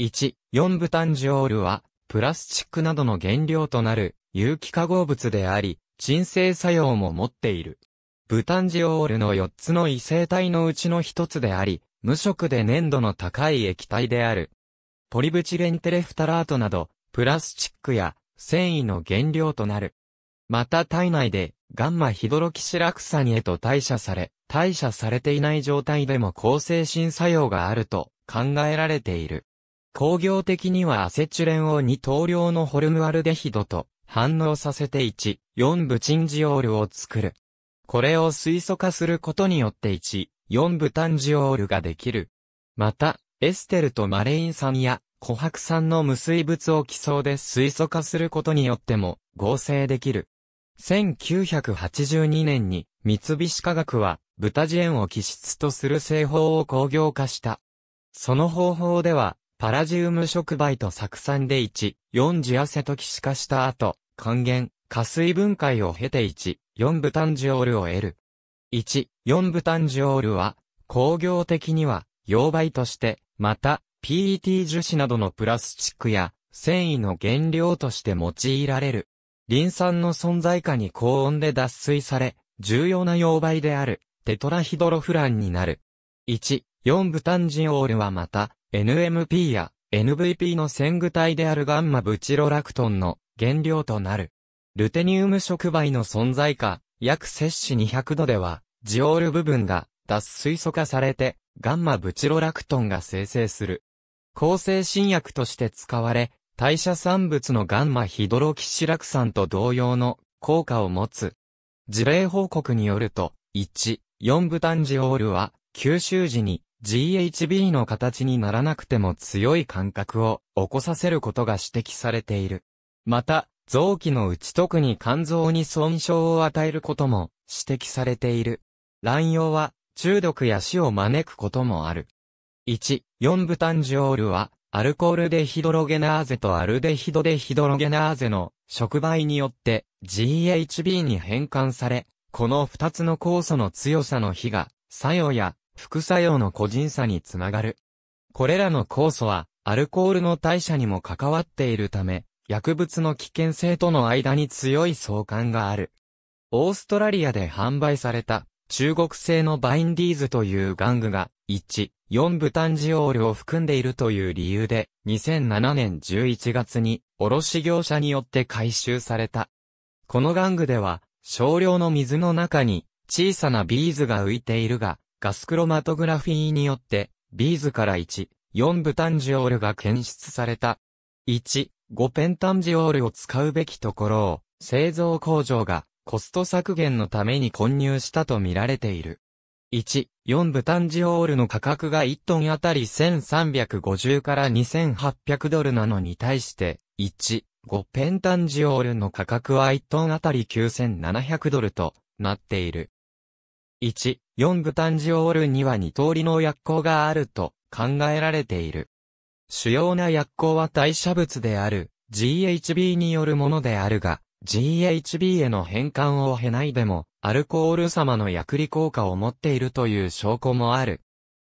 1、4ブタンジオールは、プラスチックなどの原料となる有機化合物であり、鎮静作用も持っている。ブタンジオールの4つの異性体のうちの1つであり、無色で粘度の高い液体である。ポリブチレンテレフタラートなど、プラスチックや繊維の原料となる。また体内でガンマヒドロキシラクサニへと代謝され、代謝されていない状態でも抗精神作用があると考えられている。工業的にはアセチュレンを二等量のホルムアルデヒドと反応させて1、4ブチンジオールを作る。これを水素化することによって1、4ブタンジオールができる。また、エステルとマレイン酸や琥珀酸の無水物を基礎で水素化することによっても合成できる。1982年に三菱化学はブタジエンを基質とする製法を工業化した。その方法ではパラジウム触媒と酢酸で1、4次アセトキシ化した後、還元、加水分解を経て1、4ブタンジオールを得る。1、4ブタンジオールは、工業的には、溶媒として、また、PET 樹脂などのプラスチックや、繊維の原料として用いられる。リン酸の存在下に高温で脱水され、重要な溶媒である、テトラヒドロフランになる。1、4ブタンジオールはまた、NMP や NVP の先具体であるガンマブチロラクトンの原料となる。ルテニウム触媒の存在下、約摂氏200度では、ジオール部分が脱水素化されて、ガンマブチロラクトンが生成する。抗生新薬として使われ、代謝産物のガンマヒドロキシラク酸と同様の効果を持つ。事例報告によると、1、4ブタンジオールは、吸収時に GHB の形にならなくても強い感覚を起こさせることが指摘されている。また、臓器のうち特に肝臓に損傷を与えることも指摘されている。乱用は中毒や死を招くこともある。1、4ブタンジオールはアルコールデヒドロゲナーゼとアルデヒドデヒドロゲナーゼの触媒によって GHB に変換され、この2つの酵素の強さの比が作用や副作用の個人差につながる。これらの酵素は、アルコールの代謝にも関わっているため、薬物の危険性との間に強い相関がある。オーストラリアで販売された、中国製のバインディーズという玩具が、1、4ブタンジオールを含んでいるという理由で、2007年11月に、卸業者によって回収された。この玩具では、少量の水の中に、小さなビーズが浮いているが、ガスクロマトグラフィーによって、ビーズから1、4ブタンジオールが検出された。1、5ペンタンジオールを使うべきところを、製造工場がコスト削減のために混入したと見られている。1、4ブタンジオールの価格が1トンあたり1350から2800ドルなのに対して、1、5ペンタンジオールの価格は1トンあたり9700ドルとなっている。1、4部炭治オールには2通りの薬効があると考えられている。主要な薬効は代謝物である GHB によるものであるが、GHB への変換を経ないでも、アルコール様の薬理効果を持っているという証拠もある。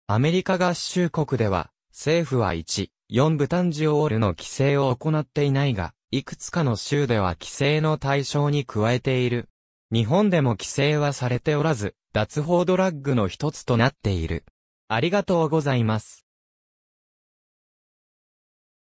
アメリカ合衆国では、政府は1、4部炭治オールの規制を行っていないが、いくつかの州では規制の対象に加えている。日本でも規制はされておらず、脱法ドラッグの一つとなっている。ありがとうございます。